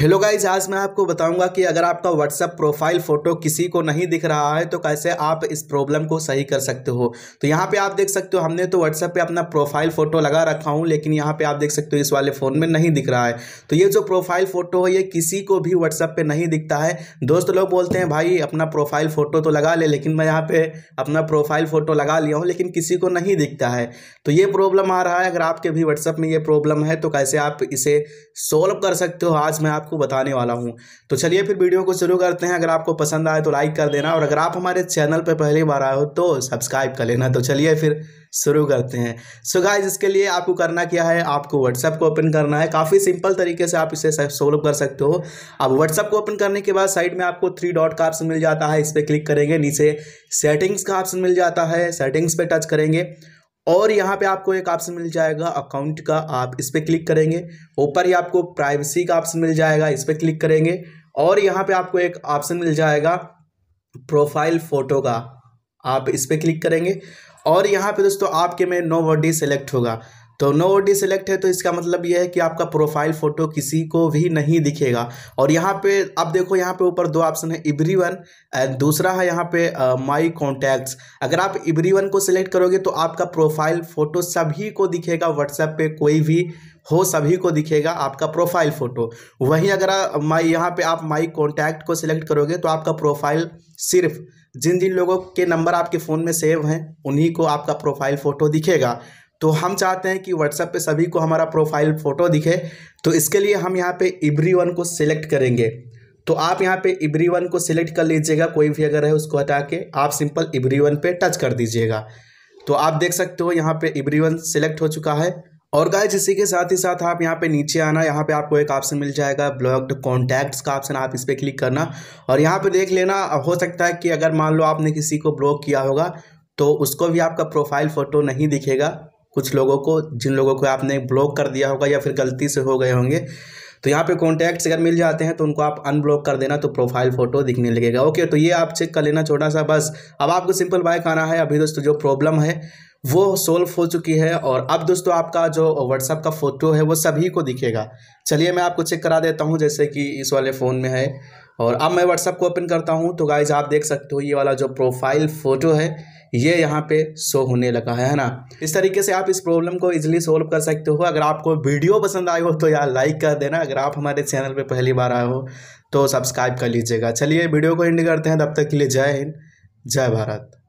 hello guys आज मैं आपको बताऊंगा कि अगर आपका व्हाट्सअप प्रोफाइल फ़ोटो किसी को नहीं दिख रहा है तो कैसे आप इस प्रॉब्लम को सही कर सकते हो तो यहाँ पे आप देख सकते हो हमने तो व्हाट्सअप पे अपना प्रोफाइल फ़ोटो लगा रखा हूँ लेकिन यहाँ पे आप देख सकते हो इस वाले फ़ोन में नहीं दिख रहा है तो ये जो प्रोफाइल फ़ोटो है ये किसी को भी व्हाट्सअप पर नहीं दिखता है दोस्त लोग बोलते हैं भाई अपना प्रोफाइल फ़ोटो तो लगा ले लेकिन मैं यहाँ पर अपना प्रोफाइल फ़ोटो लगा लिया हूँ लेकिन किसी को नहीं दिखता है तो ये प्रॉब्लम आ रहा है अगर आपके भी व्हाट्सअप में ये प्रॉब्लम है तो कैसे आप इसे सोल्व कर सकते हो आज मैं आप आपको बताने वाला हूँ तो चलिए फिर वीडियो को शुरू करते हैं अगर आपको पसंद आए तो लाइक कर देना और अगर आप हमारे चैनल पर पहली बार आए हो तो सब्सक्राइब कर लेना तो चलिए फिर शुरू करते हैं सो गाइज इसके लिए आपको करना क्या है आपको व्हाट्सएप को ओपन करना है काफ़ी सिंपल तरीके से आप इसे सोल्व कर सकते हो अब व्हाट्सएप को ओपन करने के बाद साइड में आपको थ्री डॉट का ऑप्शन मिल जाता है इस पर क्लिक करेंगे नीचे सेटिंग्स का ऑप्शन मिल जाता है सेटिंग्स पे टच करेंगे और यहाँ पे आपको एक ऑप्शन मिल जाएगा अकाउंट का आप इस पर क्लिक करेंगे ऊपर ही आपको प्राइवेसी का ऑप्शन मिल जाएगा इस पर क्लिक करेंगे और यहाँ पे आपको एक ऑप्शन मिल जाएगा प्रोफाइल फ़ोटो का आप इस पर क्लिक करेंगे और यहाँ पे दोस्तों आपके में नो बॉडी सेलेक्ट होगा तो नो ओ सेलेक्ट है तो इसका मतलब यह है कि आपका प्रोफाइल फ़ोटो किसी को भी नहीं दिखेगा और यहाँ पे आप देखो यहाँ पे ऊपर दो ऑप्शन है इबरी वन एंड दूसरा है यहाँ पे माई कॉन्टैक्ट्स अगर आप इबरी वन को सिलेक्ट करोगे तो आपका प्रोफाइल फ़ोटो सभी को दिखेगा व्हाट्सएप पे कोई भी हो सभी को दिखेगा आपका प्रोफाइल फ़ोटो वहीं अगर माई यहाँ पे आप माई कॉन्टैक्ट को सिलेक्ट करोगे तो आपका प्रोफाइल सिर्फ जिन जिन लोगों के नंबर आपके फ़ोन में सेव हैं उन्हीं को आपका प्रोफाइल फ़ोटो दिखेगा तो हम चाहते हैं कि व्हाट्सएप पे सभी को हमारा प्रोफाइल फ़ोटो दिखे तो इसके लिए हम यहाँ पे इब्री वन को सिलेक्ट करेंगे तो आप यहाँ पे इब्री वन को सिलेक्ट कर लीजिएगा कोई भी अगर है उसको हटा के आप सिंपल इब्री वन पे टच कर दीजिएगा तो आप देख सकते हो यहाँ पे इब्री वन सिलेक्ट हो चुका है और गाय इसी के साथ ही साथ आप यहाँ पे नीचे आना यहाँ पे आपको एक ऑप्शन मिल जाएगा ब्लॉक्ड कॉन्टैक्ट्स का ऑप्शन आप इस पर क्लिक करना और यहाँ पे देख लेना हो सकता है कि अगर मान लो आपने किसी को ब्लॉक किया होगा तो उसको भी आपका प्रोफाइल फ़ोटो नहीं दिखेगा कुछ लोगों को जिन लोगों को आपने ब्लॉक कर दिया होगा या फिर गलती से हो गए होंगे तो यहाँ पे कॉन्टैक्ट्स अगर मिल जाते हैं तो उनको आप अनब्लॉक कर देना तो प्रोफाइल फोटो दिखने लगेगा ओके तो ये आप चेक कर लेना छोटा सा बस अब आपको सिंपल बाय आना है अभी दोस्तों जो प्रॉब्लम है वो सोल्व हो चुकी है और अब दोस्तों आपका जो व्हाट्सअप का फ़ोटो है वो सभी को दिखेगा चलिए मैं आपको चेक करा देता हूँ जैसे कि इस वाले फ़ोन में है और अब मैं व्हाट्सअप को ओपन करता हूँ तो गाइज आप देख सकते हो ये वाला जो प्रोफाइल फ़ोटो है ये यहाँ पे शो होने लगा है ना इस तरीके से आप इस प्रॉब्लम को इजीली सॉल्व कर सकते हो अगर आपको वीडियो पसंद आई हो तो यार लाइक कर देना अगर आप हमारे चैनल पे पहली बार आए हो तो सब्सक्राइब कर लीजिएगा चलिए वीडियो को एंड करते हैं तब तक के लिए जय हिंद जय भारत